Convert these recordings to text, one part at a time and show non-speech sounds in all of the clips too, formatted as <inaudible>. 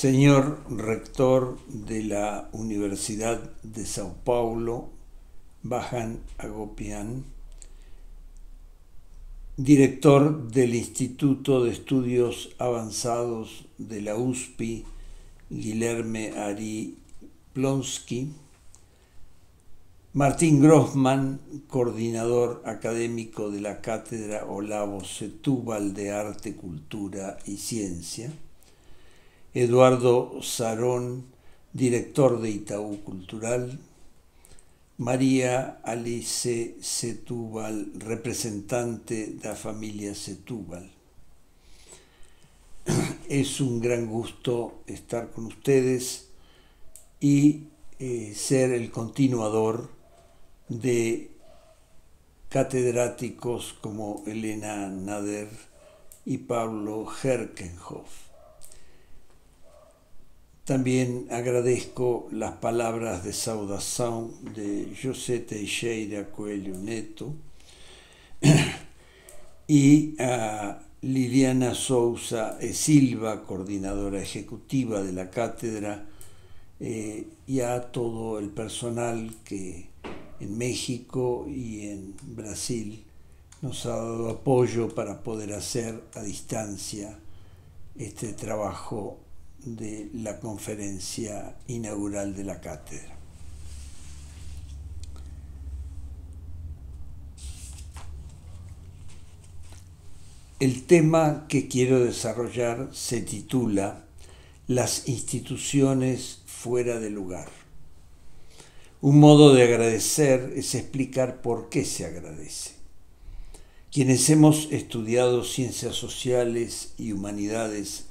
Señor rector de la Universidad de Sao Paulo, Bajan Agopian, director del Instituto de Estudios Avanzados de la USPI, Guilherme Ari Plonsky, Martín Grossman, coordinador académico de la Cátedra Olavo Setúbal de Arte, Cultura y Ciencia, Eduardo Sarón, director de Itaú Cultural, María Alice Setúbal, representante de la familia Setúbal. <clears throat> Es un gran gusto estar con ustedes y eh, ser el continuador de catedráticos como Elena Nader y Pablo Herkenhoff. También agradezco las palabras de saudación de José Teixeira Coelho Neto <clears throat> y a Liliana Sousa e Silva, coordinadora ejecutiva de la cátedra, eh, y a todo el personal que en México y en Brasil nos ha dado apoyo para poder hacer a distancia este trabajo de la conferencia inaugural de la cátedra. El tema que quiero desarrollar se titula Las instituciones fuera de lugar. Un modo de agradecer es explicar por qué se agradece. Quienes hemos estudiado ciencias sociales y humanidades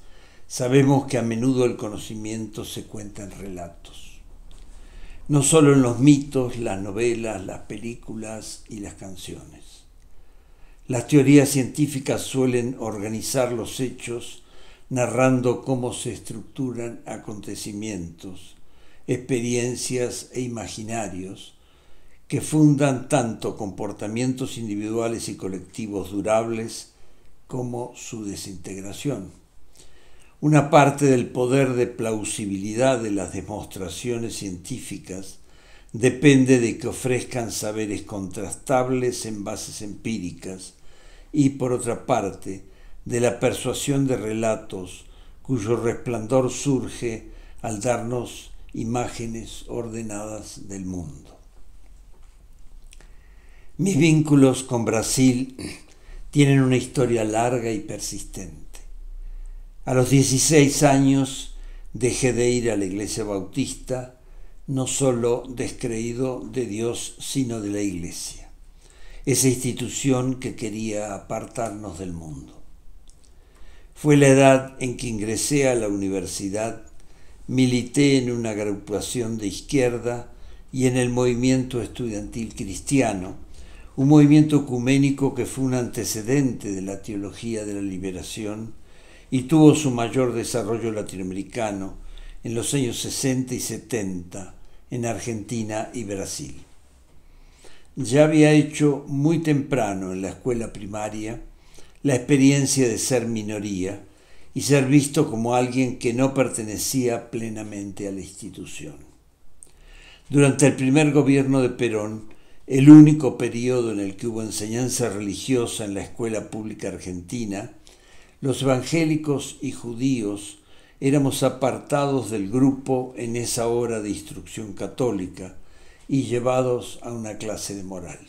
Sabemos que a menudo el conocimiento se cuenta en relatos, no solo en los mitos, las novelas, las películas y las canciones. Las teorías científicas suelen organizar los hechos narrando cómo se estructuran acontecimientos, experiencias e imaginarios que fundan tanto comportamientos individuales y colectivos durables como su desintegración. Una parte del poder de plausibilidad de las demostraciones científicas depende de que ofrezcan saberes contrastables en bases empíricas y, por otra parte, de la persuasión de relatos cuyo resplandor surge al darnos imágenes ordenadas del mundo. Mis vínculos con Brasil tienen una historia larga y persistente. A los 16 años dejé de ir a la iglesia bautista, no solo descreído de Dios, sino de la iglesia, esa institución que quería apartarnos del mundo. Fue la edad en que ingresé a la universidad, milité en una agrupación de izquierda y en el movimiento estudiantil cristiano, un movimiento ecuménico que fue un antecedente de la teología de la liberación y tuvo su mayor desarrollo latinoamericano en los años 60 y 70 en Argentina y Brasil. Ya había hecho muy temprano en la escuela primaria la experiencia de ser minoría y ser visto como alguien que no pertenecía plenamente a la institución. Durante el primer gobierno de Perón, el único periodo en el que hubo enseñanza religiosa en la escuela pública argentina, los evangélicos y judíos éramos apartados del grupo en esa hora de instrucción católica y llevados a una clase de moral.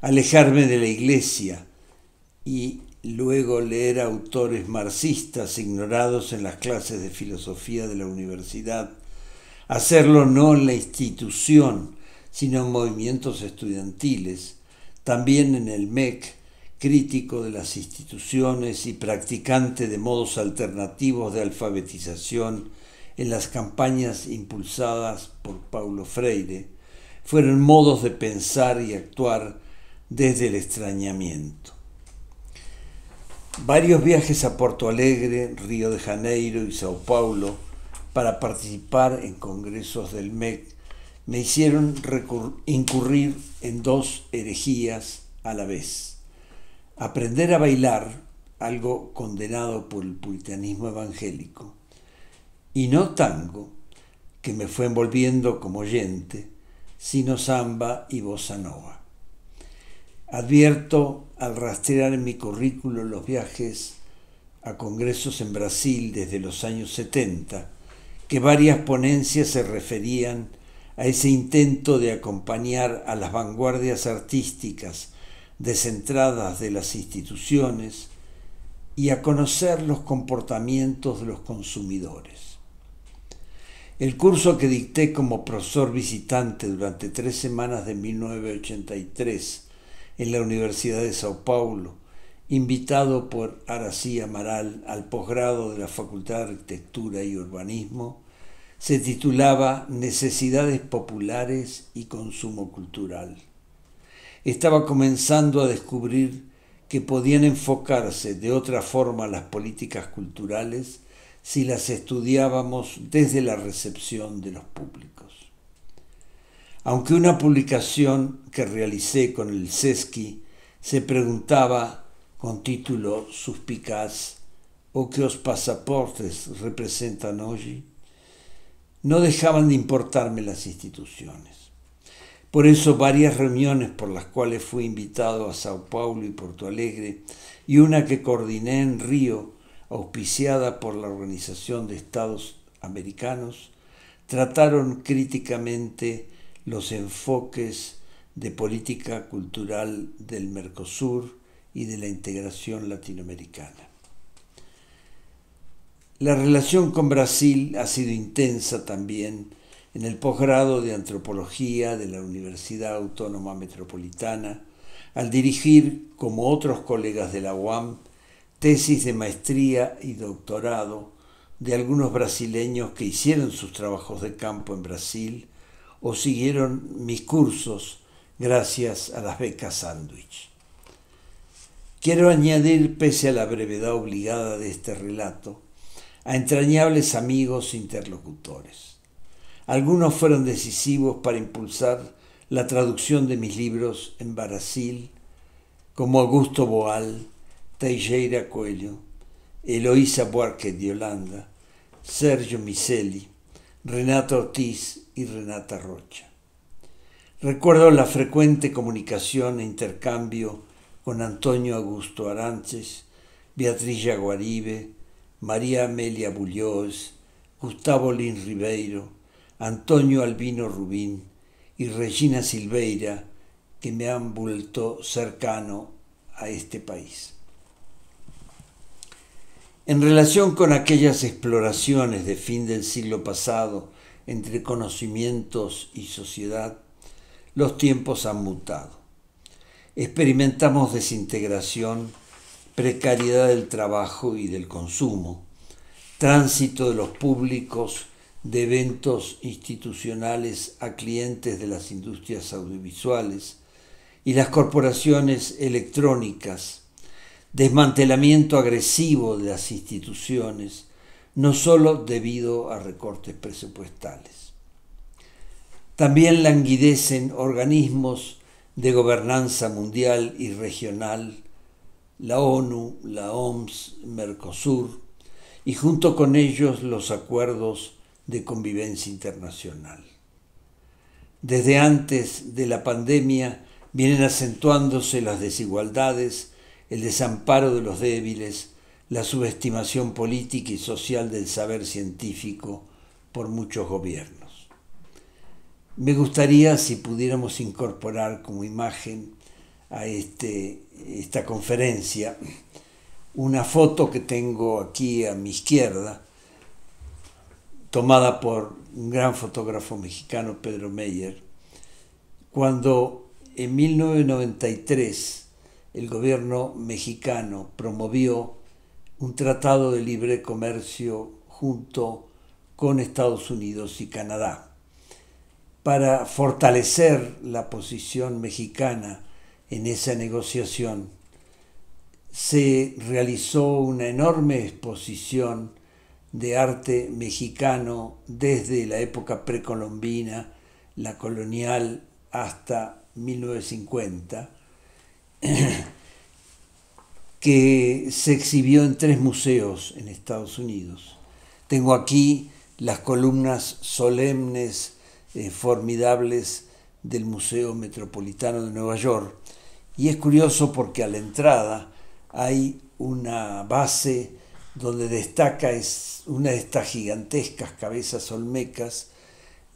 Alejarme de la iglesia y luego leer autores marxistas ignorados en las clases de filosofía de la universidad, hacerlo no en la institución, sino en movimientos estudiantiles, también en el MEC crítico de las instituciones y practicante de modos alternativos de alfabetización en las campañas impulsadas por Paulo Freire, fueron modos de pensar y actuar desde el extrañamiento. Varios viajes a Porto Alegre, Río de Janeiro y Sao Paulo para participar en congresos del MEC me hicieron incurrir en dos herejías a la vez aprender a bailar, algo condenado por el puritanismo evangélico, y no tango, que me fue envolviendo como oyente, sino samba y bossa nova. Advierto al rastrear en mi currículo los viajes a congresos en Brasil desde los años 70, que varias ponencias se referían a ese intento de acompañar a las vanguardias artísticas descentradas de las instituciones y a conocer los comportamientos de los consumidores. El curso que dicté como profesor visitante durante tres semanas de 1983 en la Universidad de Sao Paulo, invitado por Aracía Amaral al posgrado de la Facultad de Arquitectura y Urbanismo, se titulaba Necesidades Populares y Consumo Cultural estaba comenzando a descubrir que podían enfocarse de otra forma las políticas culturales si las estudiábamos desde la recepción de los públicos. Aunque una publicación que realicé con el Cesky se preguntaba con título suspicaz o qué os pasaportes representan hoy, no dejaban de importarme las instituciones. Por eso varias reuniones por las cuales fui invitado a Sao Paulo y Porto Alegre y una que coordiné en Río, auspiciada por la Organización de Estados Americanos, trataron críticamente los enfoques de política cultural del Mercosur y de la integración latinoamericana. La relación con Brasil ha sido intensa también en el posgrado de Antropología de la Universidad Autónoma Metropolitana, al dirigir, como otros colegas de la UAM, tesis de maestría y doctorado de algunos brasileños que hicieron sus trabajos de campo en Brasil o siguieron mis cursos gracias a las becas Sandwich. Quiero añadir, pese a la brevedad obligada de este relato, a entrañables amigos interlocutores. Algunos fueron decisivos para impulsar la traducción de mis libros en Brasil, como Augusto Boal, Teixeira Coelho, Eloísa Buarque de Holanda, Sergio Miseli, Renata Ortiz y Renata Rocha. Recuerdo la frecuente comunicación e intercambio con Antonio Augusto Arantes, Beatriz Yaguaribe, María Amelia Bulloz, Gustavo Lin Ribeiro, Antonio Albino Rubín y Regina Silveira, que me han vuelto cercano a este país. En relación con aquellas exploraciones de fin del siglo pasado entre conocimientos y sociedad, los tiempos han mutado. Experimentamos desintegración, precariedad del trabajo y del consumo, tránsito de los públicos de eventos institucionales a clientes de las industrias audiovisuales y las corporaciones electrónicas, desmantelamiento agresivo de las instituciones, no solo debido a recortes presupuestales. También languidecen organismos de gobernanza mundial y regional, la ONU, la OMS, Mercosur, y junto con ellos los acuerdos de convivencia internacional. Desde antes de la pandemia vienen acentuándose las desigualdades, el desamparo de los débiles, la subestimación política y social del saber científico por muchos gobiernos. Me gustaría si pudiéramos incorporar como imagen a este, esta conferencia una foto que tengo aquí a mi izquierda, tomada por un gran fotógrafo mexicano, Pedro Meyer, cuando en 1993 el gobierno mexicano promovió un tratado de libre comercio junto con Estados Unidos y Canadá para fortalecer la posición mexicana en esa negociación. Se realizó una enorme exposición de arte mexicano desde la época precolombina, la colonial, hasta 1950, <clears throat> que se exhibió en tres museos en Estados Unidos. Tengo aquí las columnas solemnes, eh, formidables del Museo Metropolitano de Nueva York. Y es curioso porque a la entrada hay una base donde destaca es una de estas gigantescas cabezas olmecas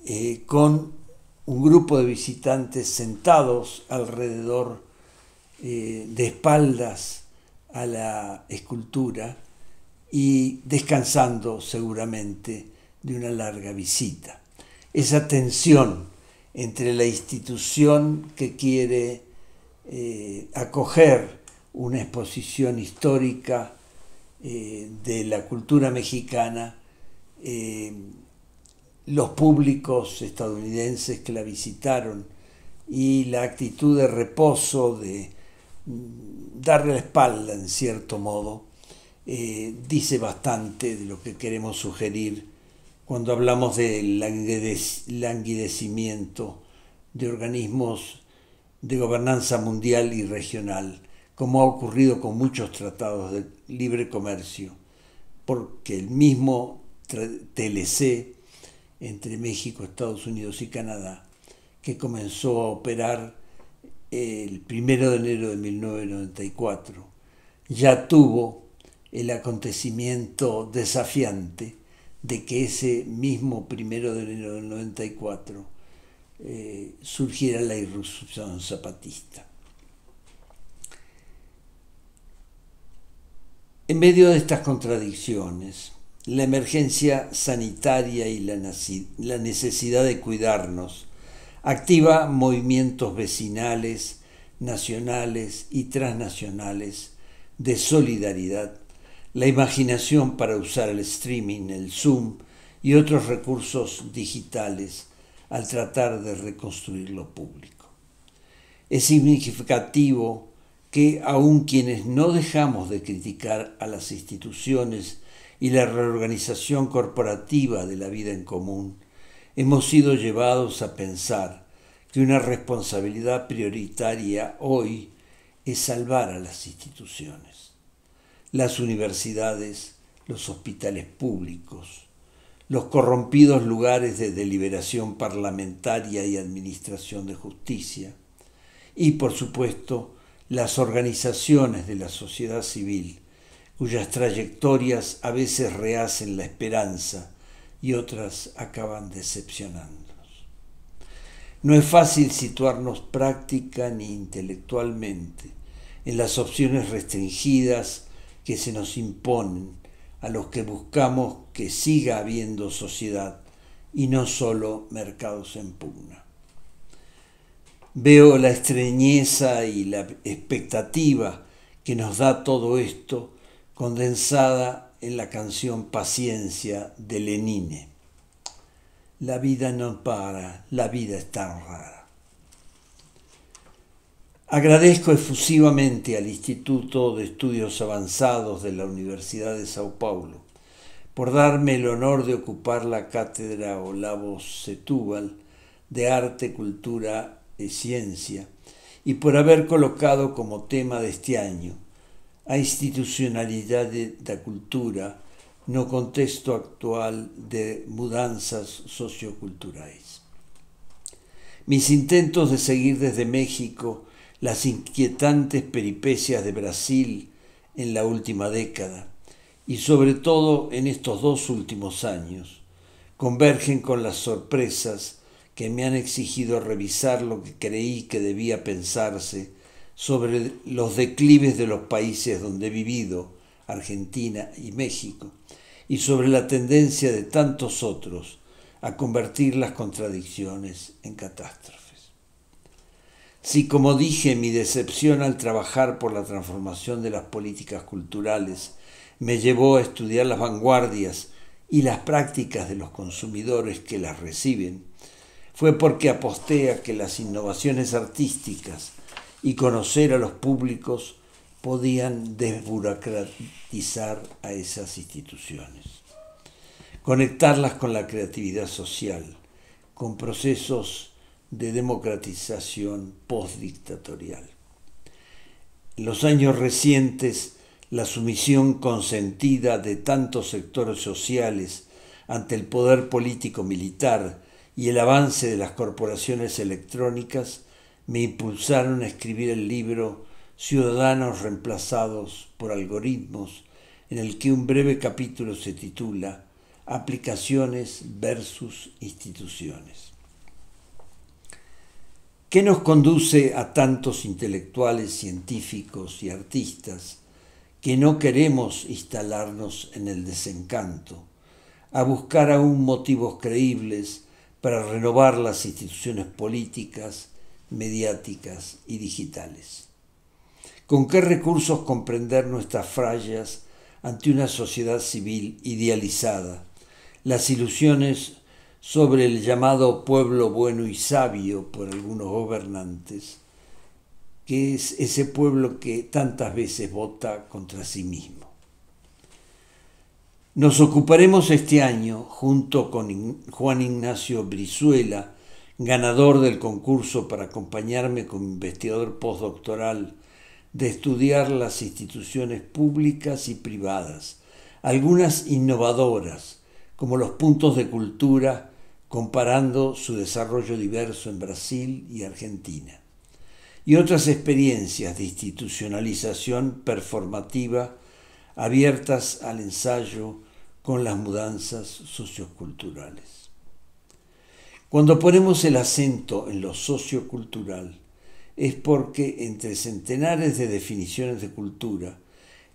eh, con un grupo de visitantes sentados alrededor eh, de espaldas a la escultura y descansando seguramente de una larga visita. Esa tensión entre la institución que quiere eh, acoger una exposición histórica eh, de la cultura mexicana, eh, los públicos estadounidenses que la visitaron y la actitud de reposo, de mm, darle la espalda en cierto modo, eh, dice bastante de lo que queremos sugerir cuando hablamos del languidecimiento de organismos de gobernanza mundial y regional, como ha ocurrido con muchos tratados de, libre comercio, porque el mismo TLC entre México, Estados Unidos y Canadá, que comenzó a operar el 1 de enero de 1994, ya tuvo el acontecimiento desafiante de que ese mismo 1 de enero del 94 eh, surgiera la irrupción zapatista. En medio de estas contradicciones, la emergencia sanitaria y la, necesidad de cuidarnos activa movimientos vecinales, nacionales y transnacionales de solidaridad, la imaginación para usar el streaming, el Zoom y otros recursos digitales al tratar de reconstruir lo público. Es significativo que aun quienes no dejamos de criticar a las instituciones y la reorganización corporativa de la vida en común, hemos sido llevados a pensar que una responsabilidad prioritaria hoy es salvar a las instituciones, las universidades, los hospitales públicos, los corrompidos lugares de deliberación parlamentaria y administración de justicia, y por supuesto las organizaciones de la sociedad civil, cuyas trayectorias a veces rehacen la esperanza y otras acaban decepcionándonos. No es fácil situarnos práctica ni intelectualmente en las opciones restringidas que se nos imponen a los que buscamos que siga habiendo sociedad y no solo mercados en pugna. Veo la estreñeza y la expectativa que nos da todo esto condensada en la canción Paciencia de Lenine. La vida no para, la vida es tan rara. Agradezco efusivamente al Instituto de Estudios Avanzados de la Universidad de Sao Paulo por darme el honor de ocupar la cátedra Olavo Setúbal de Arte, Cultura ciencia y por haber colocado como tema de este año a institucionalidad de la cultura no contexto actual de mudanzas socioculturales. Mis intentos de seguir desde México las inquietantes peripecias de Brasil en la última década y sobre todo en estos dos últimos años convergen con las sorpresas que me han exigido revisar lo que creí que debía pensarse sobre los declives de los países donde he vivido, Argentina y México, y sobre la tendencia de tantos otros a convertir las contradicciones en catástrofes. Si, como dije, mi decepción al trabajar por la transformación de las políticas culturales me llevó a estudiar las vanguardias y las prácticas de los consumidores que las reciben, fue porque aposté a que las innovaciones artísticas y conocer a los públicos podían desburocratizar a esas instituciones, conectarlas con la creatividad social, con procesos de democratización postdictatorial. En los años recientes, la sumisión consentida de tantos sectores sociales ante el poder político militar y el avance de las corporaciones electrónicas me impulsaron a escribir el libro Ciudadanos reemplazados por algoritmos, en el que un breve capítulo se titula Aplicaciones versus instituciones. ¿Qué nos conduce a tantos intelectuales, científicos y artistas que no queremos instalarnos en el desencanto, a buscar aún motivos creíbles, para renovar las instituciones políticas, mediáticas y digitales. ¿Con qué recursos comprender nuestras fallas ante una sociedad civil idealizada? Las ilusiones sobre el llamado pueblo bueno y sabio por algunos gobernantes, que es ese pueblo que tantas veces vota contra sí mismo. Nos ocuparemos este año, junto con Juan Ignacio Brizuela, ganador del concurso para acompañarme como investigador postdoctoral, de estudiar las instituciones públicas y privadas, algunas innovadoras, como los puntos de cultura, comparando su desarrollo diverso en Brasil y Argentina, y otras experiencias de institucionalización performativa abiertas al ensayo con las mudanzas socioculturales. Cuando ponemos el acento en lo sociocultural, es porque entre centenares de definiciones de cultura,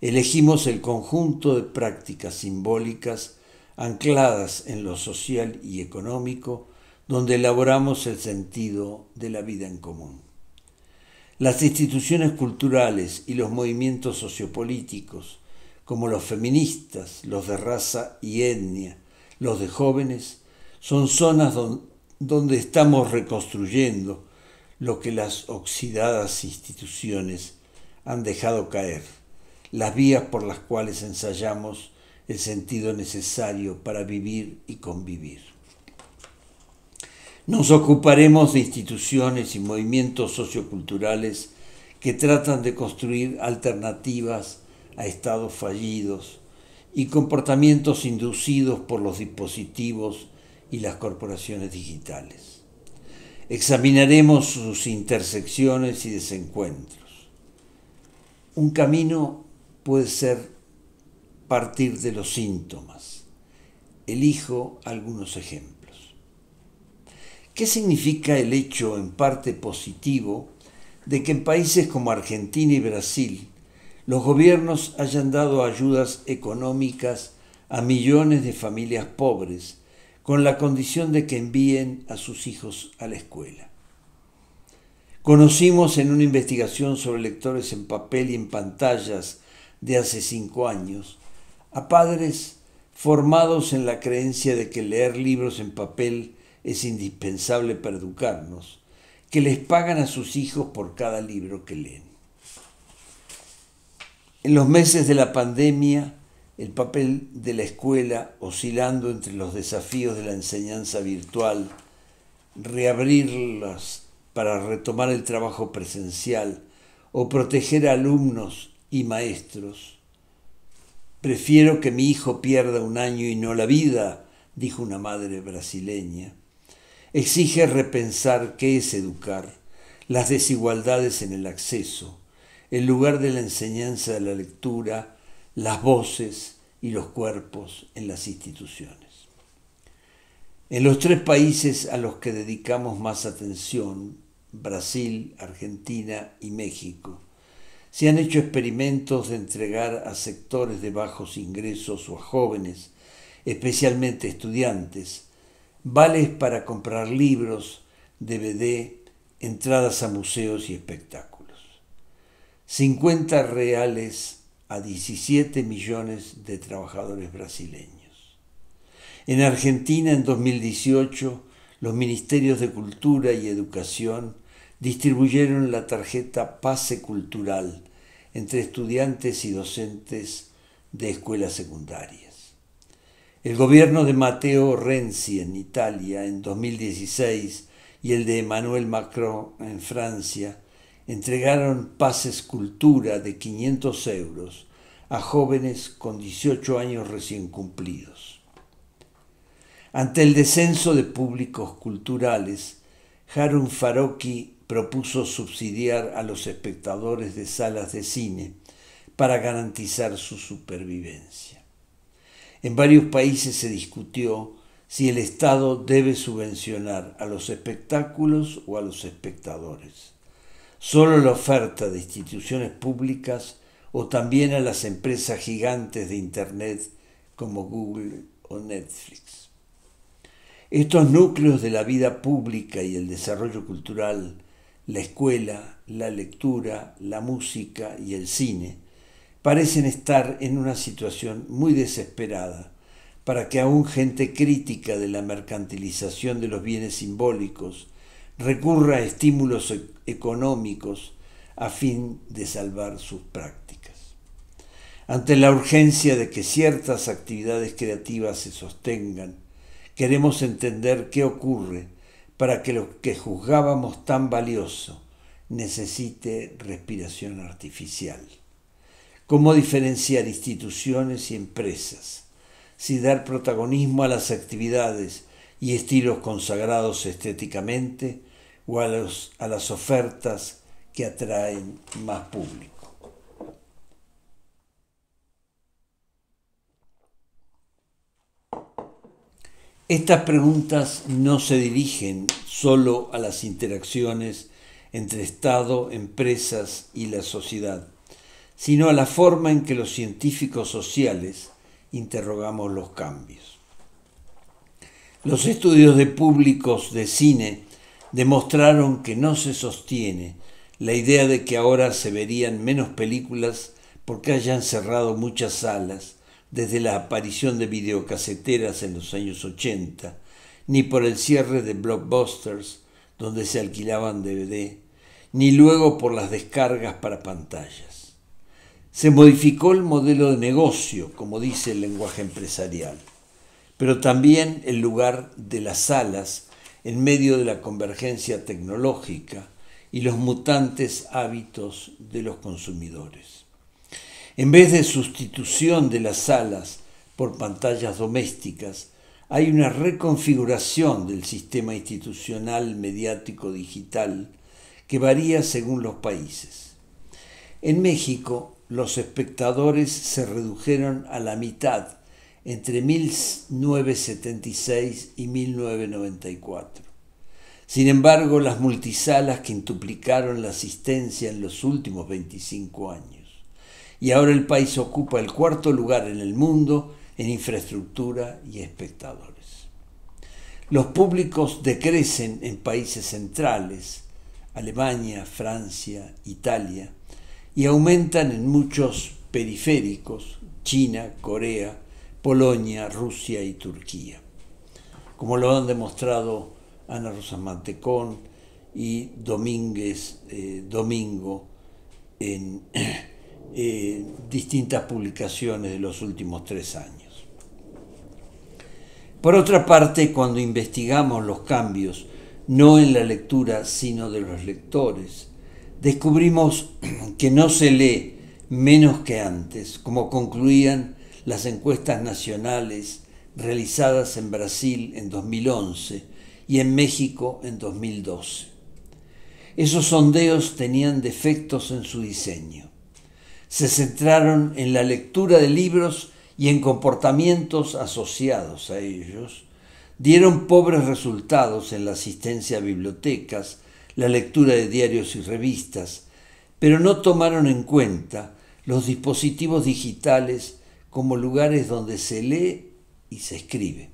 elegimos el conjunto de prácticas simbólicas ancladas en lo social y económico, donde elaboramos el sentido de la vida en común. Las instituciones culturales y los movimientos sociopolíticos como los feministas, los de raza y etnia, los de jóvenes, son zonas donde estamos reconstruyendo lo que las oxidadas instituciones han dejado caer, las vías por las cuales ensayamos el sentido necesario para vivir y convivir. Nos ocuparemos de instituciones y movimientos socioculturales que tratan de construir alternativas a estados fallidos y comportamientos inducidos por los dispositivos y las corporaciones digitales. Examinaremos sus intersecciones y desencuentros. Un camino puede ser partir de los síntomas. Elijo algunos ejemplos. ¿Qué significa el hecho en parte positivo de que en países como Argentina y Brasil los gobiernos hayan dado ayudas económicas a millones de familias pobres, con la condición de que envíen a sus hijos a la escuela. Conocimos en una investigación sobre lectores en papel y en pantallas de hace cinco años a padres formados en la creencia de que leer libros en papel es indispensable para educarnos, que les pagan a sus hijos por cada libro que leen. En los meses de la pandemia, el papel de la escuela oscilando entre los desafíos de la enseñanza virtual, reabrirlas para retomar el trabajo presencial o proteger a alumnos y maestros. Prefiero que mi hijo pierda un año y no la vida, dijo una madre brasileña. Exige repensar qué es educar, las desigualdades en el acceso, el lugar de la enseñanza de la lectura, las voces y los cuerpos en las instituciones. En los tres países a los que dedicamos más atención, Brasil, Argentina y México, se han hecho experimentos de entregar a sectores de bajos ingresos o a jóvenes, especialmente estudiantes, vales para comprar libros, DVD, entradas a museos y espectáculos. 50 reales a 17 millones de trabajadores brasileños. En Argentina, en 2018, los ministerios de Cultura y Educación distribuyeron la tarjeta Pase Cultural entre estudiantes y docentes de escuelas secundarias. El gobierno de Matteo Renzi en Italia en 2016 y el de Emmanuel Macron en Francia entregaron pases cultura de 500 euros a jóvenes con 18 años recién cumplidos. Ante el descenso de públicos culturales, Harun Faroki propuso subsidiar a los espectadores de salas de cine para garantizar su supervivencia. En varios países se discutió si el Estado debe subvencionar a los espectáculos o a los espectadores. Solo la oferta de instituciones públicas o también a las empresas gigantes de Internet como Google o Netflix. Estos núcleos de la vida pública y el desarrollo cultural, la escuela, la lectura, la música y el cine, parecen estar en una situación muy desesperada para que aún gente crítica de la mercantilización de los bienes simbólicos recurra a estímulos e-, económicos a fin de salvar sus prácticas. Ante la urgencia de que ciertas actividades creativas se sostengan, queremos entender qué ocurre para que lo que juzgábamos tan valioso necesite respiración artificial. ¿Cómo diferenciar instituciones y empresas? Si dar protagonismo a las actividades y estilos consagrados estéticamente, o a, las ofertas que atraen más público. Estas preguntas no se dirigen solo a las interacciones entre Estado, empresas y la sociedad, sino a la forma en que los científicos sociales interrogamos los cambios. Los estudios de públicos de cine demostraron que no se sostiene la idea de que ahora se verían menos películas porque hayan cerrado muchas salas desde la aparición de videocaseteras en los años 80, ni por el cierre de blockbusters donde se alquilaban DVD, ni luego por las descargas para pantallas. Se modificó el modelo de negocio, como dice el lenguaje empresarial, pero también el lugar de las salas en medio de la convergencia tecnológica y los mutantes hábitos de los consumidores. En vez de sustitución de las salas por pantallas domésticas, hay una reconfiguración del sistema institucional mediático digital que varía según los países. En México, los espectadores se redujeron a la mitad entre 1976 y 1994. Sin embargo, las multisalas quintuplicaron la asistencia en los últimos 25 años y ahora el país ocupa el cuarto lugar en el mundo en infraestructura y espectadores. Los públicos decrecen en países centrales, Alemania, Francia, Italia, y aumentan en muchos periféricos, China, Corea, Polonia, Rusia y Turquía, como lo han demostrado Ana Rosa y Domínguez eh, Domingo en <clears throat> eh, distintas publicaciones de los últimos tres años. Por otra parte, cuando investigamos los cambios, no en la lectura, sino de los lectores, descubrimos <clears throat> que no se lee menos que antes, como concluían las encuestas nacionales realizadas en Brasil en 2011 y en México en 2012. Esos sondeos tenían defectos en su diseño. Se centraron en la lectura de libros y en comportamientos asociados a ellos. Dieron pobres resultados en la asistencia a bibliotecas, la lectura de diarios y revistas, pero no tomaron en cuenta los dispositivos digitales como lugares donde se lee y se escribe.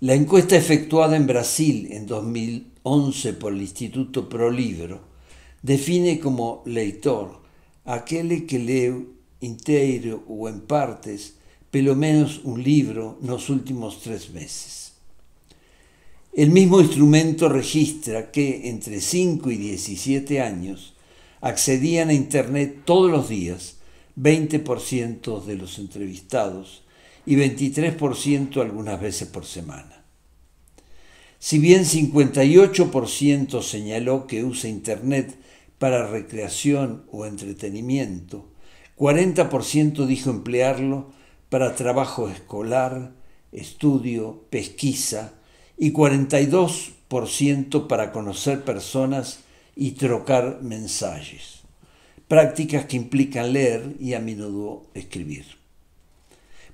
La encuesta efectuada en Brasil en 2011 por el Instituto ProLibro define como leitor aquel que lee entero o en partes pelo menos un libro en los últimos tres meses. El mismo instrumento registra que entre 5 y 17 años accedían a Internet todos los días 20% de los entrevistados y 23% algunas veces por semana. Si bien 58% señaló que usa Internet para recreación o entretenimiento, 40% dijo emplearlo para trabajo escolar, estudio, pesquisa y 42% para conocer personas y trocar mensajes prácticas que implican leer y a menudo escribir.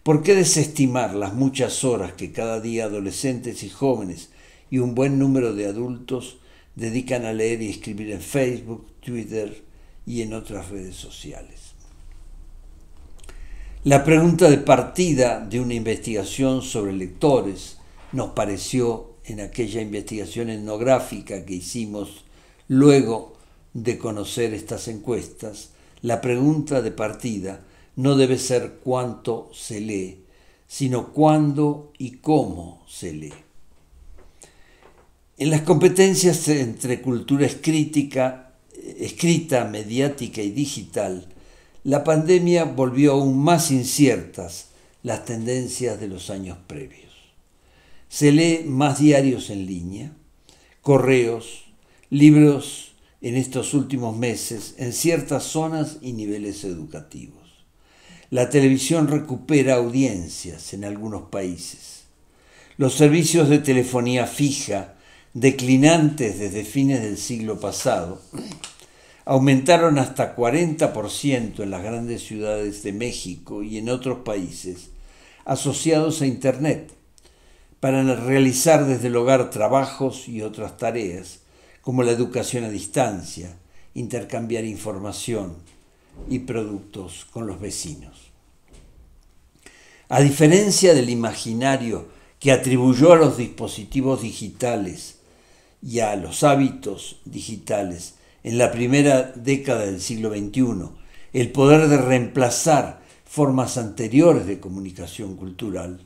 ¿Por qué desestimar las muchas horas que cada día adolescentes y jóvenes y un buen número de adultos dedican a leer y escribir en Facebook, Twitter y en otras redes sociales? La pregunta de partida de una investigación sobre lectores nos pareció en aquella investigación etnográfica que hicimos luego de conocer estas encuestas, la pregunta de partida no debe ser cuánto se lee, sino cuándo y cómo se lee. En las competencias entre cultura crítica escrita, mediática y digital, la pandemia volvió aún más inciertas las tendencias de los años previos. Se lee más diarios en línea, correos, libros en estos últimos meses en ciertas zonas y niveles educativos. La televisión recupera audiencias en algunos países. Los servicios de telefonía fija, declinantes desde fines del siglo pasado, <clears throat> aumentaron hasta 40% en las grandes ciudades de México y en otros países asociados a Internet para realizar desde el hogar trabajos y otras tareas como la educación a distancia, intercambiar información y productos con los vecinos. A diferencia del imaginario que atribuyó a los dispositivos digitales y a los hábitos digitales en la primera década del siglo XXI, el poder de reemplazar formas anteriores de comunicación cultural,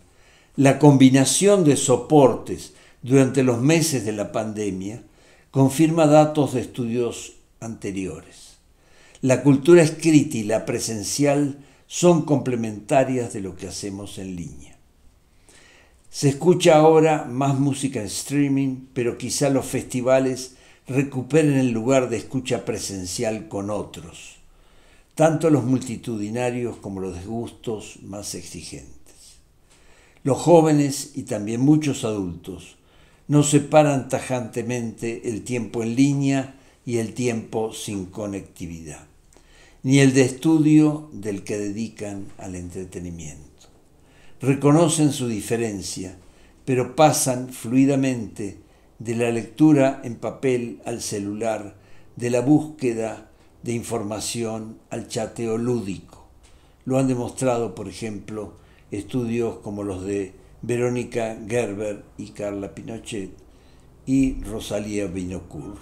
la combinación de soportes durante los meses de la pandemia confirma datos de estudios anteriores. La cultura escrita y la presencial son complementarias de lo que hacemos en línea. Se escucha ahora más música en streaming, pero quizá los festivales recuperen el lugar de escucha presencial con otros, tanto los multitudinarios como los de gustos más exigentes. Los jóvenes y también muchos adultos no separan tajantemente el tiempo en línea y el tiempo sin conectividad, ni el de estudio del que dedican al entretenimiento. Reconocen su diferencia, pero pasan fluidamente de la lectura en papel al celular, de la búsqueda de información al chateo lúdico. Lo han demostrado, por ejemplo, estudios como los de Verónica Gerber y Carla Pinochet y Rosalía Binocourt.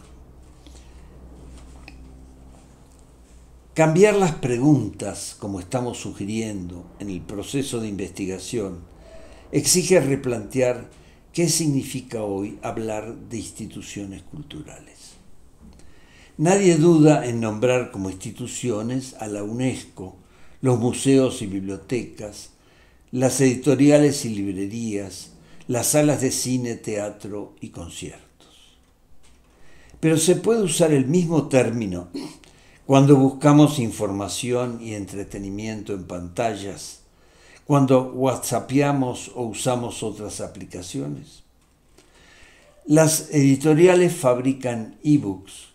Cambiar las preguntas, como estamos sugiriendo en el proceso de investigación, exige replantear qué significa hoy hablar de instituciones culturales. Nadie duda en nombrar como instituciones a la UNESCO, los museos y bibliotecas, las editoriales y librerías, las salas de cine, teatro y conciertos. Pero se puede usar el mismo término cuando buscamos información y entretenimiento en pantallas, cuando whatsappeamos o usamos otras aplicaciones. Las editoriales fabrican ebooks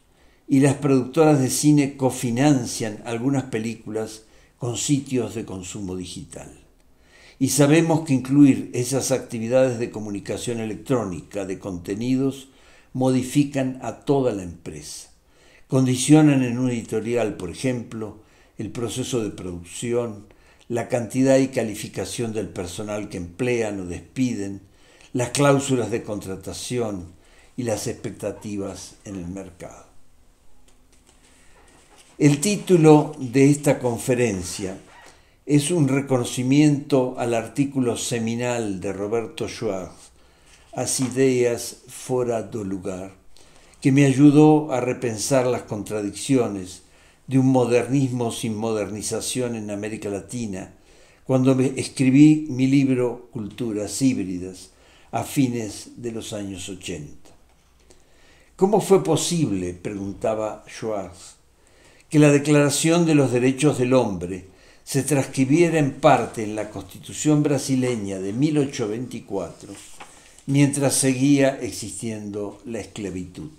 y las productoras de cine cofinancian algunas películas con sitios de consumo digital y sabemos que incluir esas actividades de comunicación electrónica, de contenidos, modifican a toda la empresa. Condicionan en un editorial, por ejemplo, el proceso de producción, la cantidad y calificación del personal que emplean o despiden, las cláusulas de contratación y las expectativas en el mercado. El título de esta conferencia es un reconocimiento al artículo seminal de Roberto Schwartz, As ideas fuera do lugar, que me ayudó a repensar las contradicciones de un modernismo sin modernización en América Latina, cuando escribí mi libro Culturas Híbridas a fines de los años 80. ¿Cómo fue posible, preguntaba Schwartz, que la Declaración de los Derechos del Hombre se transcribiera en parte en la Constitución brasileña de 1824, mientras seguía existiendo la esclavitud.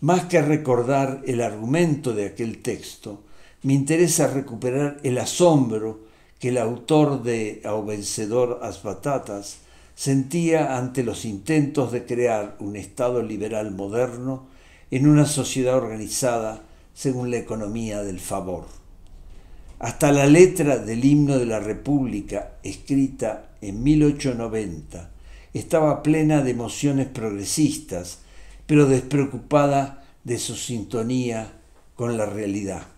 Más que recordar el argumento de aquel texto, me interesa recuperar el asombro que el autor de Ao vencedor as batatas» sentía ante los intentos de crear un Estado liberal moderno en una sociedad organizada según la economía del favor hasta la letra del himno de la República, escrita en 1890, estaba plena de emociones progresistas, pero despreocupada de su sintonía con la realidad.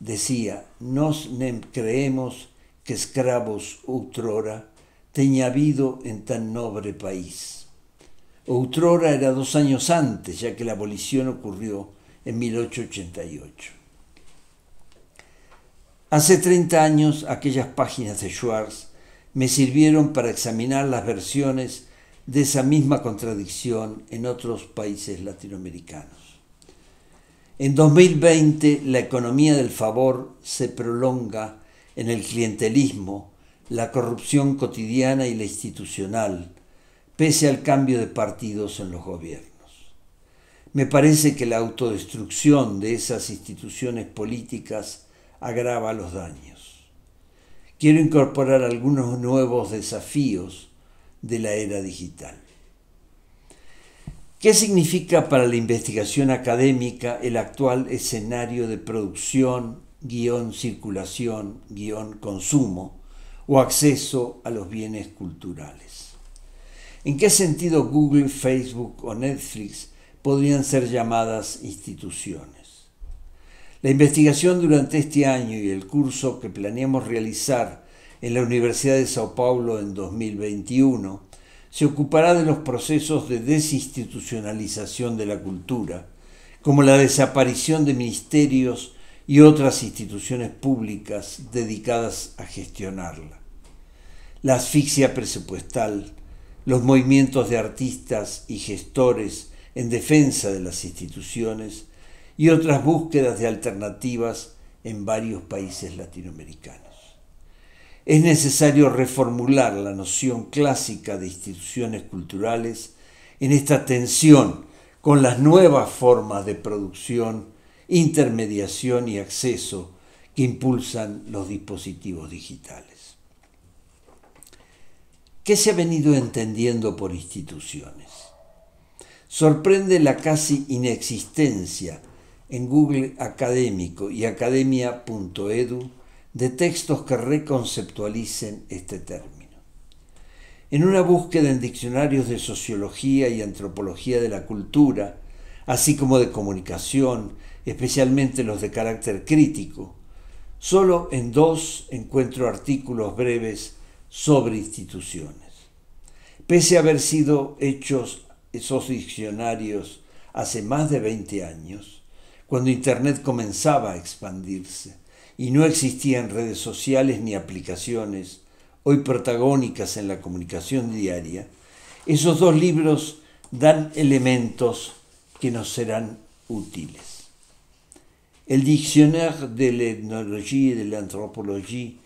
Decía, nos nem creemos que escravos outrora tenía habido en tan noble país. Outrora era dos años antes, ya que la abolición ocurrió en 1888. Hace 30 años aquellas páginas de Schwartz me sirvieron para examinar las versiones de esa misma contradicción en otros países latinoamericanos. En 2020 la economía del favor se prolonga en el clientelismo, la corrupción cotidiana y la institucional, pese al cambio de partidos en los gobiernos. Me parece que la autodestrucción de esas instituciones políticas agrava los daños. Quiero incorporar algunos nuevos desafíos de la era digital. ¿Qué significa para la investigación académica el actual escenario de producción, guión circulación, guión consumo o acceso a los bienes culturales? ¿En qué sentido Google, Facebook o Netflix podrían ser llamadas instituciones? La investigación durante este año y el curso que planeamos realizar en la Universidad de Sao Paulo en 2021 se ocupará de los procesos de desinstitucionalización de la cultura, como la desaparición de ministerios y otras instituciones públicas dedicadas a gestionarla, la asfixia presupuestal, los movimientos de artistas y gestores en defensa de las instituciones, y otras búsquedas de alternativas en varios países latinoamericanos. Es necesario reformular la noción clásica de instituciones culturales en esta tensión con las nuevas formas de producción, intermediación y acceso que impulsan los dispositivos digitales. ¿Qué se ha venido entendiendo por instituciones? Sorprende la casi inexistencia en Google Académico y academia.edu de textos que reconceptualicen este término. En una búsqueda en diccionarios de sociología y antropología de la cultura, así como de comunicación, especialmente los de carácter crítico, solo en dos encuentro artículos breves sobre instituciones. Pese a haber sido hechos esos diccionarios hace más de 20 años, cuando Internet comenzaba a expandirse y no existían redes sociales ni aplicaciones, hoy protagónicas en la comunicación diaria, esos dos libros dan elementos que nos serán útiles. El diccionario de etnología y de l'Anthropologie,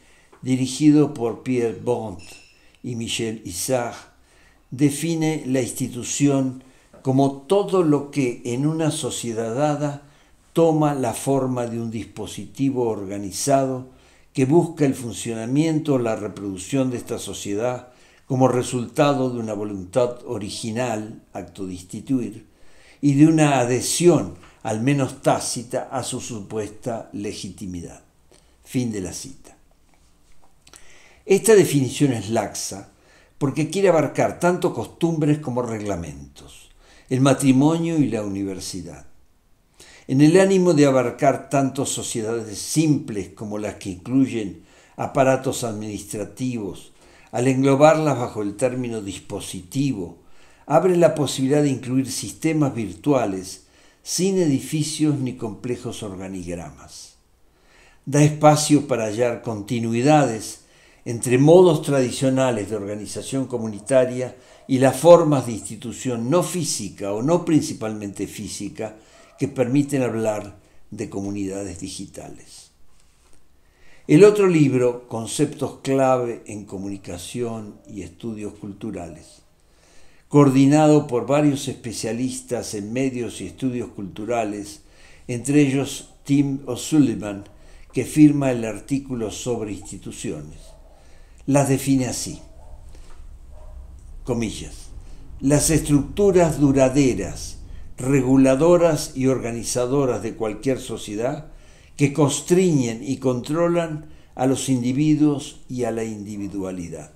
dirigido por Pierre Bond y Michel Isard, define la institución como todo lo que en una sociedad dada toma la forma de un dispositivo organizado que busca el funcionamiento o la reproducción de esta sociedad como resultado de una voluntad original, acto de instituir, y de una adhesión, al menos tácita, a su supuesta legitimidad. Fin de la cita. Esta definición es laxa porque quiere abarcar tanto costumbres como reglamentos, el matrimonio y la universidad. En el ánimo de abarcar tanto sociedades simples como las que incluyen aparatos administrativos, al englobarlas bajo el término dispositivo, abre la posibilidad de incluir sistemas virtuales sin edificios ni complejos organigramas. Da espacio para hallar continuidades entre modos tradicionales de organización comunitaria y las formas de institución no física o no principalmente física que permiten hablar de comunidades digitales. El otro libro, Conceptos clave en comunicación y estudios culturales, coordinado por varios especialistas en medios y estudios culturales, entre ellos Tim O'Sullivan, que firma el artículo sobre instituciones. Las define así, comillas, las estructuras duraderas reguladoras y organizadoras de cualquier sociedad, que constriñen y controlan a los individuos y a la individualidad.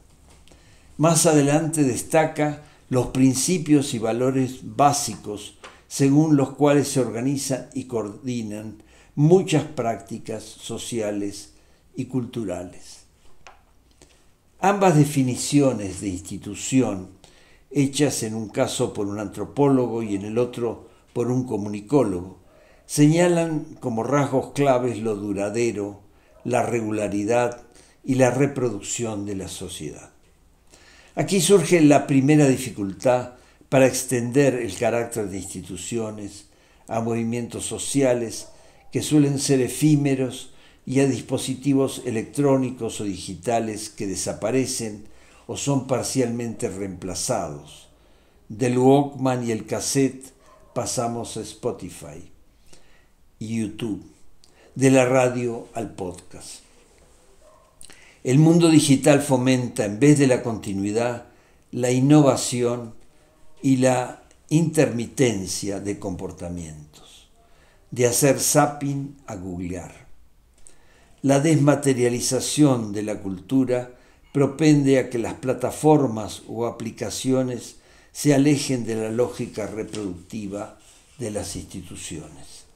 Más adelante destaca los principios y valores básicos según los cuales se organizan y coordinan muchas prácticas sociales y culturales. Ambas definiciones de institución hechas en un caso por un antropólogo y en el otro por un comunicólogo, señalan como rasgos claves lo duradero, la regularidad y la reproducción de la sociedad. Aquí surge la primera dificultad para extender el carácter de instituciones a movimientos sociales que suelen ser efímeros y a dispositivos electrónicos o digitales que desaparecen o son parcialmente reemplazados. Del Walkman y el cassette pasamos a Spotify y YouTube, de la radio al podcast. El mundo digital fomenta, en vez de la continuidad, la innovación y la intermitencia de comportamientos, de hacer zapping a googlear. La desmaterialización de la cultura propende a que las plataformas o aplicaciones se alejen de la lógica reproductiva de las instituciones.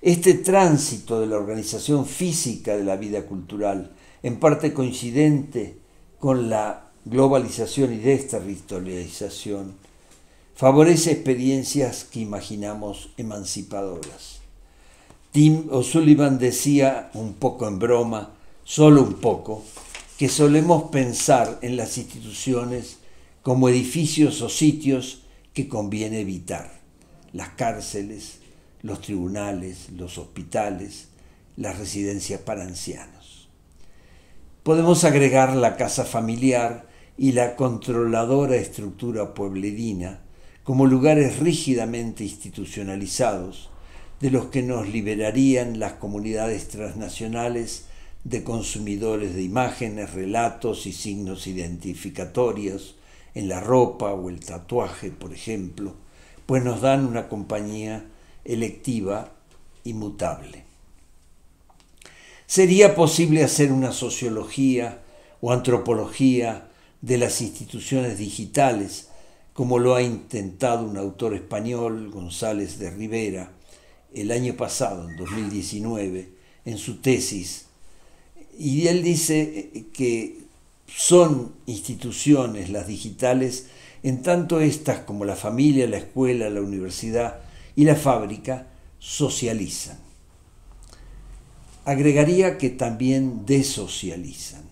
Este tránsito de la organización física de la vida cultural, en parte coincidente con la globalización y desterritorialización, favorece experiencias que imaginamos emancipadoras. Tim O'Sullivan decía, un poco en broma, solo un poco, que solemos pensar en las instituciones como edificios o sitios que conviene evitar. Las cárceles, los tribunales, los hospitales, las residencias para ancianos. Podemos agregar la casa familiar y la controladora estructura puebledina como lugares rígidamente institucionalizados de los que nos liberarían las comunidades transnacionales de consumidores de imágenes, relatos y signos identificatorios, en la ropa o el tatuaje, por ejemplo, pues nos dan una compañía electiva inmutable. ¿Sería posible hacer una sociología o antropología de las instituciones digitales, como lo ha intentado un autor español, González de Rivera, el año pasado, en 2019, en su tesis y él dice eh, eh, que son instituciones las digitales, en tanto estas como la familia, la escuela, la universidad y la fábrica socializan. Agregaría que también desocializan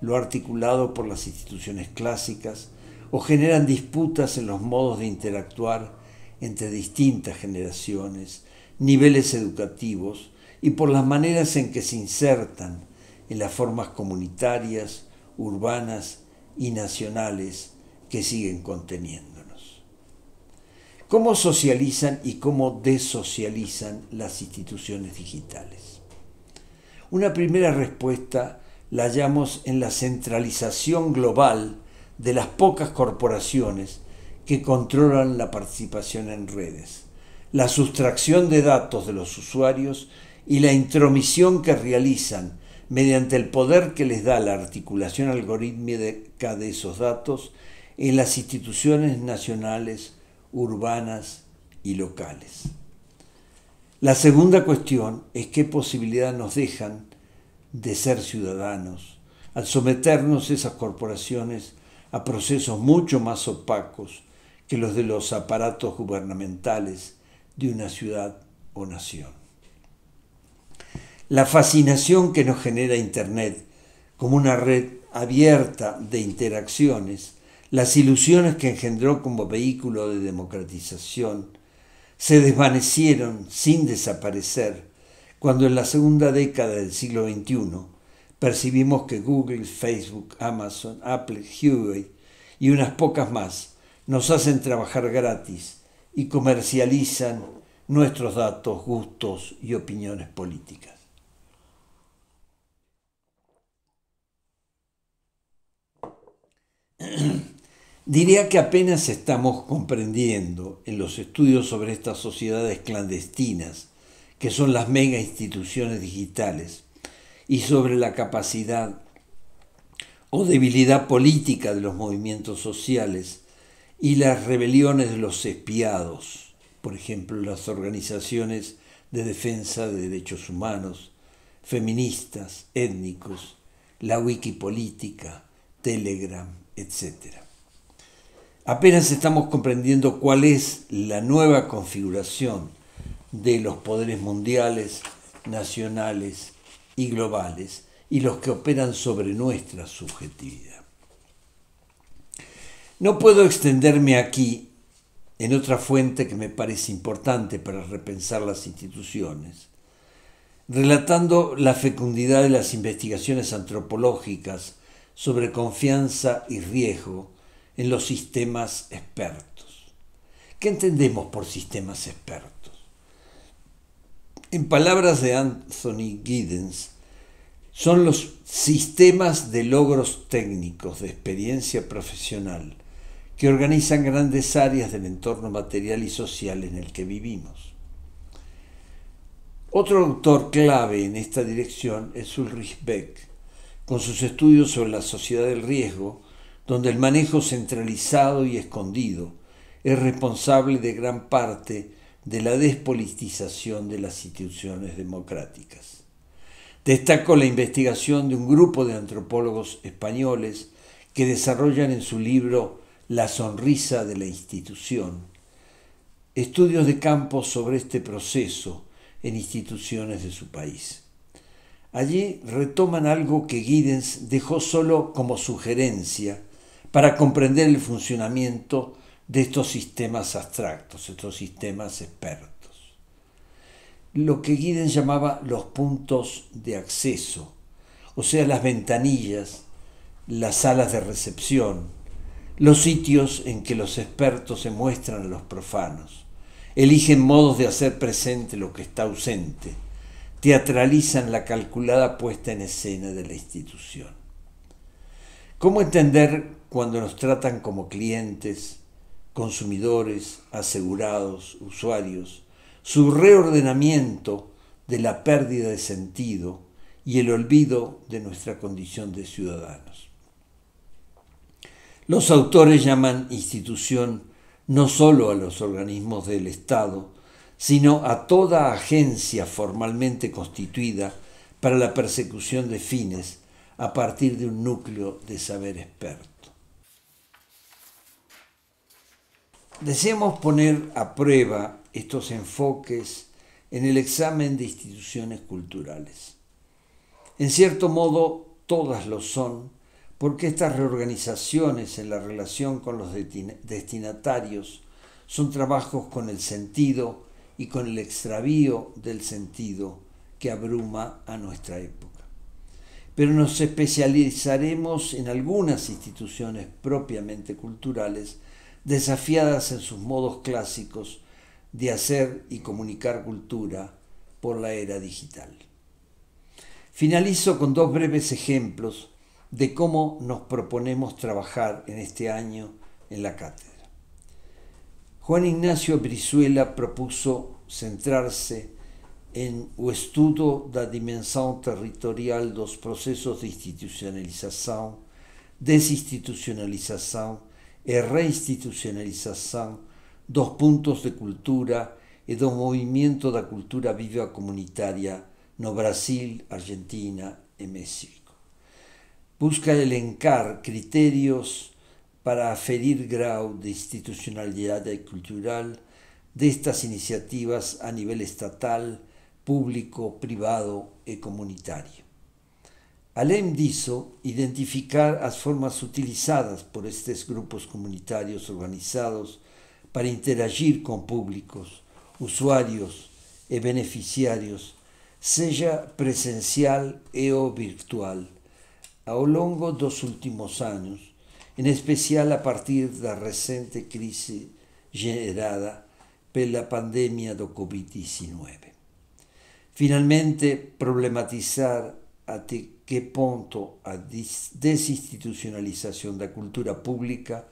lo articulado por las instituciones clásicas o generan disputas en los modos de interactuar entre distintas generaciones, niveles educativos y por las maneras en que se insertan en las formas comunitarias, urbanas y nacionales que siguen conteniéndonos. ¿Cómo socializan y cómo desocializan las instituciones digitales? Una primera respuesta la hallamos en la centralización global de las pocas corporaciones que controlan la participación en redes, la sustracción de datos de los usuarios y la intromisión que realizan mediante el poder que les da la articulación algorítmica de esos datos en las instituciones nacionales, urbanas y locales. La segunda cuestión es qué posibilidad nos dejan de ser ciudadanos al someternos esas corporaciones a procesos mucho más opacos que los de los aparatos gubernamentales de una ciudad o nación la fascinación que nos genera Internet como una red abierta de interacciones, las ilusiones que engendró como vehículo de democratización, se desvanecieron sin desaparecer cuando en la segunda década del siglo XXI percibimos que Google, Facebook, Amazon, Apple, Huawei y unas pocas más nos hacen trabajar gratis y comercializan nuestros datos, gustos y opiniones políticas. <clears throat> Diría que apenas estamos comprendiendo en los estudios sobre estas sociedades clandestinas, que son las mega instituciones digitales, y sobre la capacidad o debilidad política de los movimientos sociales y las rebeliones de los espiados, por ejemplo, las organizaciones de defensa de derechos humanos, feministas, étnicos, la wikipolítica, Telegram, etc. Apenas estamos comprendiendo cuál es la nueva configuración de los poderes mundiales, nacionales y globales y los que operan sobre nuestra subjetividad. No puedo extenderme aquí en otra fuente que me parece importante para repensar las instituciones, relatando la fecundidad de las investigaciones antropológicas sobre confianza y riesgo en los sistemas expertos. ¿Qué entendemos por sistemas expertos? En palabras de Anthony Giddens, son los sistemas de logros técnicos de experiencia profesional que organizan grandes áreas del entorno material y social en el que vivimos. Otro autor clave en esta dirección es Ulrich Beck, con sus estudios sobre la sociedad del riesgo, donde el manejo centralizado y escondido es responsable de gran parte de la despolitización de las instituciones democráticas. Destaco la investigación de un grupo de antropólogos españoles que desarrollan en su libro La sonrisa de la institución, estudios de campo sobre este proceso en instituciones de su país. Allí retoman algo que Giddens dejó solo como sugerencia para comprender el funcionamiento de estos sistemas abstractos, estos sistemas expertos. Lo que Giddens llamaba los puntos de acceso, o sea, las ventanillas, las salas de recepción, los sitios en que los expertos se muestran a los profanos, eligen modos de hacer presente lo que está ausente teatralizan la calculada puesta en escena de la institución. ¿Cómo entender cuando nos tratan como clientes, consumidores, asegurados, usuarios, su reordenamiento de la pérdida de sentido y el olvido de nuestra condición de ciudadanos? Los autores llaman institución no solo a los organismos del Estado, sino a toda agencia formalmente constituida para la persecución de fines a partir de un núcleo de saber experto. Deseamos poner a prueba estos enfoques en el examen de instituciones culturales. En cierto modo, todas lo son, porque estas reorganizaciones en la relación con los destinatarios son trabajos con el sentido, y con el extravío del sentido que abruma a nuestra época. Pero nos especializaremos en algunas instituciones propiamente culturales, desafiadas en sus modos clásicos de hacer y comunicar cultura por la era digital. Finalizo con dos breves ejemplos de cómo nos proponemos trabajar en este año en la cátedra. Juan Ignacio Brizuela propuso centrarse en el estudio de la dimensión territorial de los procesos de institucionalización, desinstitucionalización y reinstitucionalización, dos puntos de cultura y movimientos de la cultura viva comunitaria no Brasil, Argentina y México. Busca elencar criterios para aferir grado de institucionalidad y cultural de estas iniciativas a nivel estatal, público, privado y comunitario. Além disso, identificar las formas utilizadas por estos grupos comunitarios organizados para interagir con públicos, usuarios y beneficiarios, sea presencial e virtual, a lo largo de los últimos años, en especial a partir da recente crise generada pela pandemia do Covid-19. Finalmente, problematizar até que ponto a desinstitucionalización da cultura pública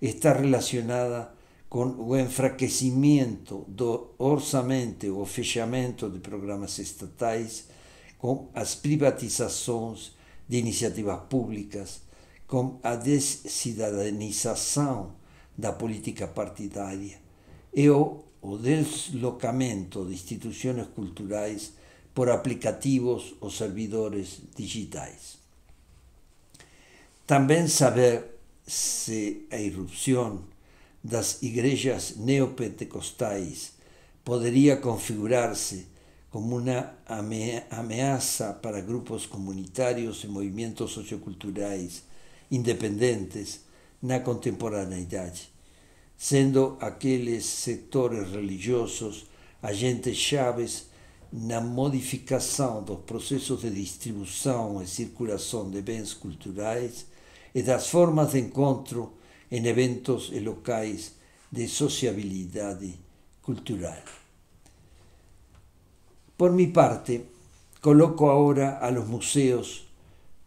está relacionada con o enfraquecimiento do orçamento ou o fechamento de programas estatais, com as privatizações de iniciativas públicas, com a descidadanização da política partidária e o, o deslocamento de instituições culturais por aplicativos ou servidores digitais. Também saber se a irrupção das igrejas neopentecostais poderia configurar-se como uma ameaça para grupos comunitários e movimentos socioculturais independentes na contemporaneidade, sendo aqueles setores religiosos agentes chaves na modificação dos processos de distribuição e circulação de bens culturais e das formas de encontro em eventos e locais de sociabilidade cultural. Por minha parte, coloco agora a los museos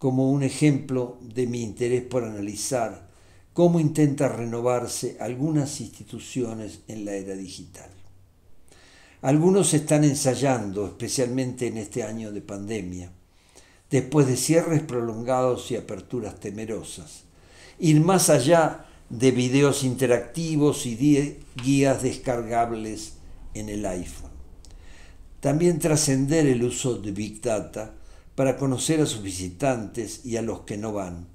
como un ejemplo de mi interés por analizar cómo intenta renovarse algunas instituciones en la era digital. Algunos están ensayando, especialmente en este año de pandemia, después de cierres prolongados y aperturas temerosas, ir más allá de videos interactivos y guías descargables en el iPhone. También trascender el uso de Big Data para conocer a sus visitantes y a los que no van,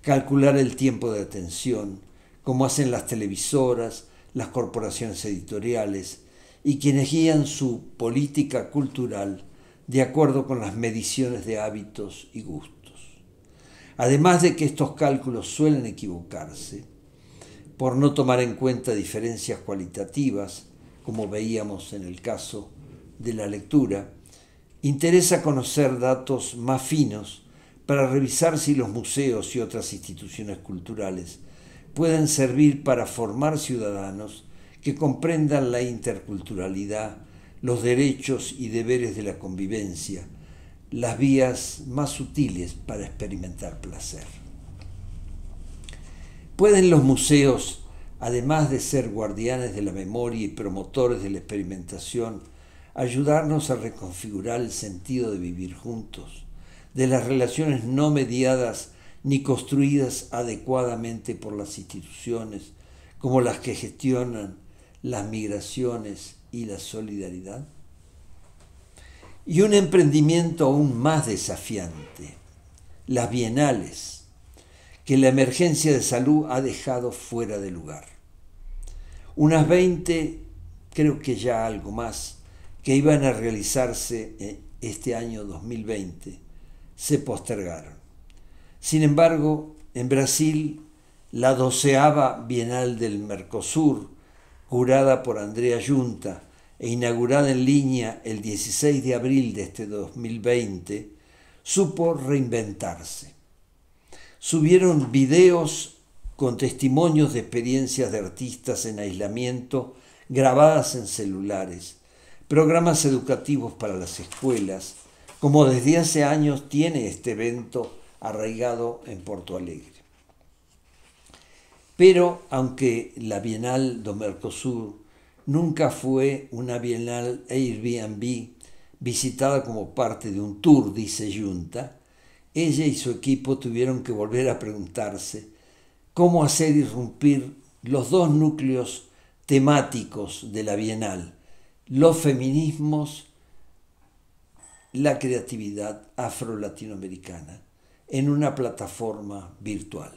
calcular el tiempo de atención, como hacen las televisoras, las corporaciones editoriales y quienes guían su política cultural de acuerdo con las mediciones de hábitos y gustos. Además de que estos cálculos suelen equivocarse, por no tomar en cuenta diferencias cualitativas, como veíamos en el caso de la lectura, Interesa conocer datos más finos para revisar si los museos y otras instituciones culturales pueden servir para formar ciudadanos que comprendan la interculturalidad, los derechos y deberes de la convivencia, las vías más sutiles para experimentar placer. ¿Pueden los museos, además de ser guardianes de la memoria y promotores de la experimentación, ayudarnos a reconfigurar el sentido de vivir juntos, de las relaciones no mediadas ni construidas adecuadamente por las instituciones, como las que gestionan las migraciones y la solidaridad. Y un emprendimiento aún más desafiante, las bienales, que la emergencia de salud ha dejado fuera de lugar. Unas 20, creo que ya algo más, que iban a realizarse eh, este año 2020 se postergaron. Sin embargo, en Brasil, la doceava Bienal del Mercosur, curada por Andrea Junta e inaugurada en línea el 16 de abril de este 2020, supo reinventarse. Subieron videos con testimonios de experiencias de artistas en aislamiento grabadas en celulares programas educativos para las escuelas, como desde hace años tiene este evento arraigado en Porto Alegre. Pero aunque la Bienal do Mercosur nunca fue una Bienal Airbnb visitada como parte de un tour, dice Junta, ella y su equipo tuvieron que volver a preguntarse cómo hacer irrumpir los dos núcleos temáticos de la Bienal, los feminismos, la creatividad afro-latinoamericana en una plataforma virtual.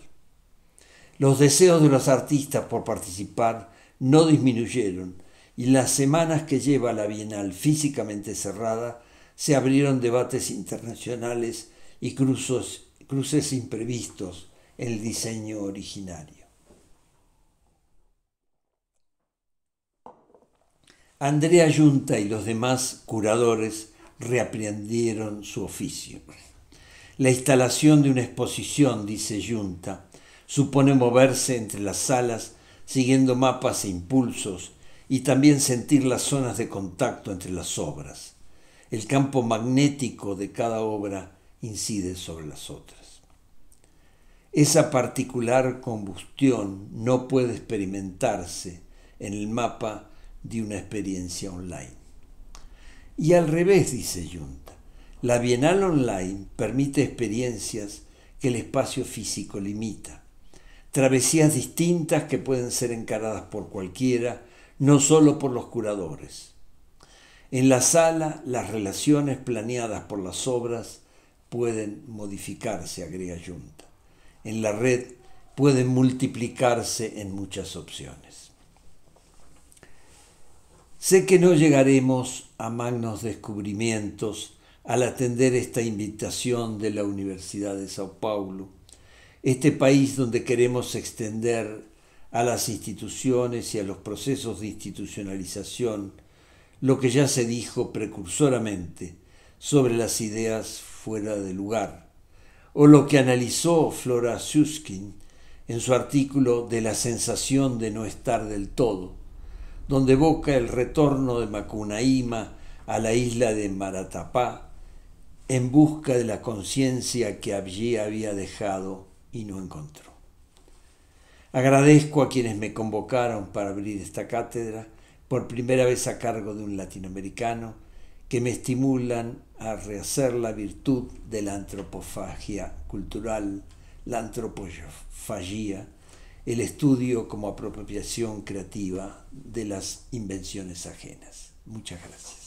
Los deseos de los artistas por participar no disminuyeron y las semanas que lleva la Bienal físicamente cerrada se abrieron debates internacionales y cruces imprevistos en el diseño originario. Andrea Yunta y los demás curadores reaprendieron su oficio. La instalación de una exposición, dice Yunta, supone moverse entre las salas siguiendo mapas e impulsos y también sentir las zonas de contacto entre las obras. El campo magnético de cada obra incide sobre las otras. Esa particular combustión no puede experimentarse en el mapa de una experiencia online. Y al revés, dice Junta, la Bienal Online permite experiencias que el espacio físico limita, travesías distintas que pueden ser encaradas por cualquiera, no solo por los curadores. En la sala, las relaciones planeadas por las obras pueden modificarse, agrega Junta. En la red pueden multiplicarse en muchas opciones. Sé que no llegaremos a magnos descubrimientos al atender esta invitación de la Universidad de Sao Paulo, este país donde queremos extender a las instituciones y a los procesos de institucionalización lo que ya se dijo precursoramente sobre las ideas fuera de lugar, o lo que analizó Flora Suskin en su artículo de la sensación de no estar del todo, donde evoca el retorno de Macunaíma a la isla de Maratapá en busca de la conciencia que allí había dejado y no encontró. Agradezco a quienes me convocaron para abrir esta cátedra, por primera vez a cargo de un latinoamericano, que me estimulan a rehacer la virtud de la antropofagia cultural, la antropofagia el estudio como apropiación creativa de las invenciones ajenas. Muchas gracias.